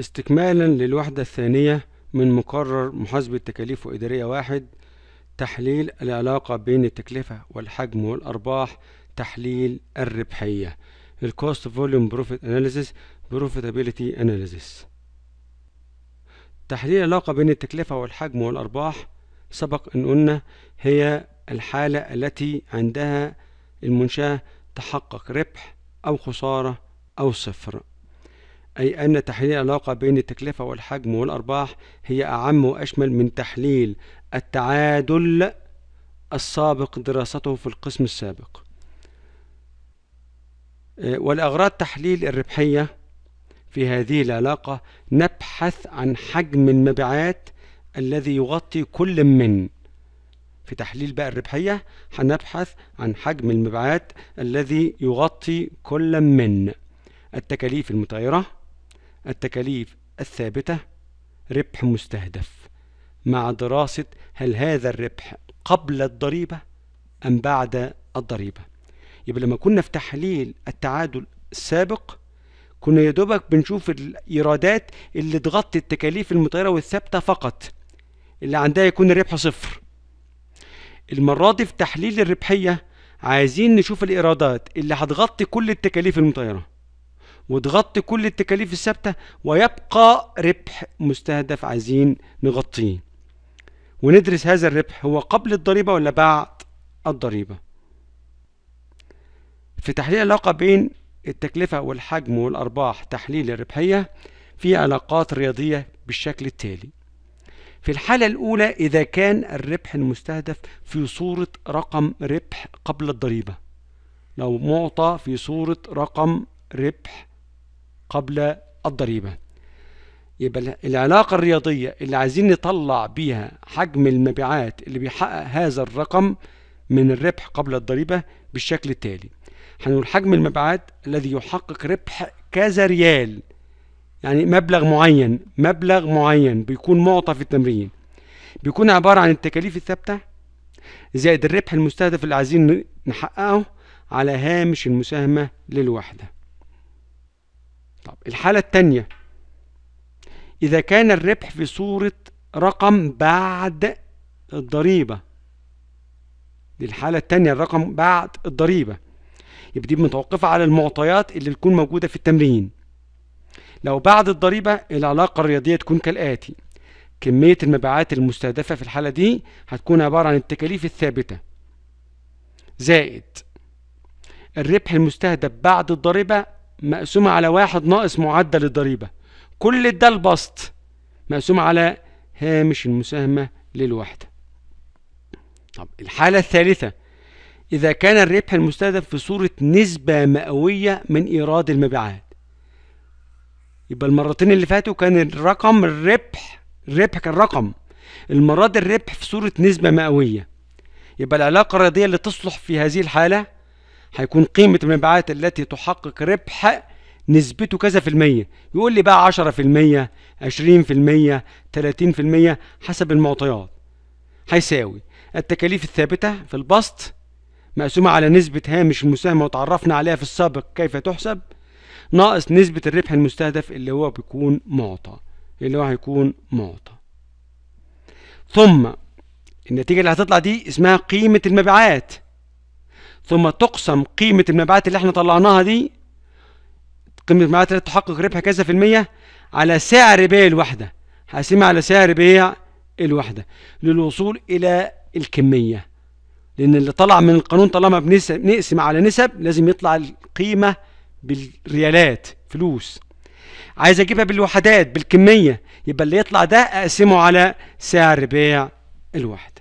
استكمالا للوحدة الثانية من مقرر محاسبة تكاليف إدارية واحد تحليل العلاقة بين التكلفة والحجم والأرباح تحليل الربحية الـ Cost Volume Profit Analysis Profitability Analysis تحليل العلاقة بين التكلفة والحجم والأرباح سبق أن قلنا هي الحالة التي عندها المنشأة تحقق ربح أو خسارة أو صفر أي أن تحليل العلاقة بين التكلفة والحجم والأرباح هي أعم وأشمل من تحليل التعادل السابق دراسته في القسم السابق آه، والأغراض تحليل الربحية في هذه العلاقة نبحث عن حجم المبيعات الذي يغطي كل من في تحليل بقى الربحية هنبحث عن حجم المبيعات الذي يغطي كل من التكاليف المتغيرة التكاليف الثابتة ربح مستهدف مع دراسة هل هذا الربح قبل الضريبة أم بعد الضريبة يبقى لما كنا في تحليل التعادل السابق كنا يدوبك بنشوف الإيرادات اللي تغطي التكاليف المتغيرة والثابتة فقط اللي عندها يكون الربح صفر المرة دي في تحليل الربحية عايزين نشوف الإيرادات اللي هتغطي كل التكاليف المتغيرة وتغطي كل التكاليف الثابتة ويبقى ربح مستهدف عايزين نغطيه وندرس هذا الربح هو قبل الضريبة ولا بعد الضريبة في تحليل العلاقة بين التكلفة والحجم والأرباح تحليل الربحية في علاقات رياضية بالشكل التالي في الحالة الأولى إذا كان الربح المستهدف في صورة رقم ربح قبل الضريبة لو معطى في صورة رقم ربح قبل الضريبة يبقى العلاقة الرياضية اللي عايزين نطلع بيها حجم المبيعات اللي بيحقق هذا الرقم من الربح قبل الضريبة بالشكل التالي هنقول حجم المبيعات الذي يحقق ربح كذا ريال يعني مبلغ معين مبلغ معين بيكون معطى في التمرين بيكون عبارة عن التكاليف الثابتة زائد الربح المستهدف اللي عايزين نحققه على هامش المساهمة للوحدة طب الحالة التانية إذا كان الربح في صورة رقم بعد الضريبة دي الحالة التانية الرقم بعد الضريبة يبقى دي متوقفة على المعطيات اللي تكون موجودة في التمرين لو بعد الضريبة العلاقة الرياضية تكون كالآتي كمية المبيعات المستهدفة في الحالة دي هتكون عبارة عن التكاليف الثابتة زائد الربح المستهدف بعد الضريبة مقسومة على واحد ناقص معدل الضريبة كل ده البسط مقسوم على هامش المساهمة للوحدة طب الحالة الثالثة إذا كان الربح المستهدف في صورة نسبة مئوية من إيراد المبيعات يبقى المرتين اللي فاتوا كان الرقم الربح الربح كان رقم المرة دي الربح في صورة نسبة مئوية يبقى العلاقة الرياضية اللي تصلح في هذه الحالة هيكون قيمه المبيعات التي تحقق ربح نسبته كذا في المية يقول لي بقى عشرة في المية عشرين في المية تلاتين في المية حسب المعطيات هيساوي التكاليف الثابتة في البسط مقسومة على نسبة هامش المساهمة وتعرفنا عليها في السابق كيف تحسب ناقص نسبة الربح المستهدف اللي هو بيكون معطى اللي هو هيكون معطى ثم النتيجة اللي هتطلع دي اسمها قيمة المبيعات ثم تقسم قيمة المبيعات اللي احنا طلعناها دي قيمة المبيعات اللي تحقق ربح كذا في المية على سعر بيع الوحدة هقسمها على سعر بيع الوحدة للوصول إلى الكمية لأن اللي طلع من القانون طالما بنقسم على نسب لازم يطلع القيمة بالريالات فلوس عايز أجيبها بالوحدات بالكمية يبقى اللي يطلع ده أقسمه على سعر بيع الوحدة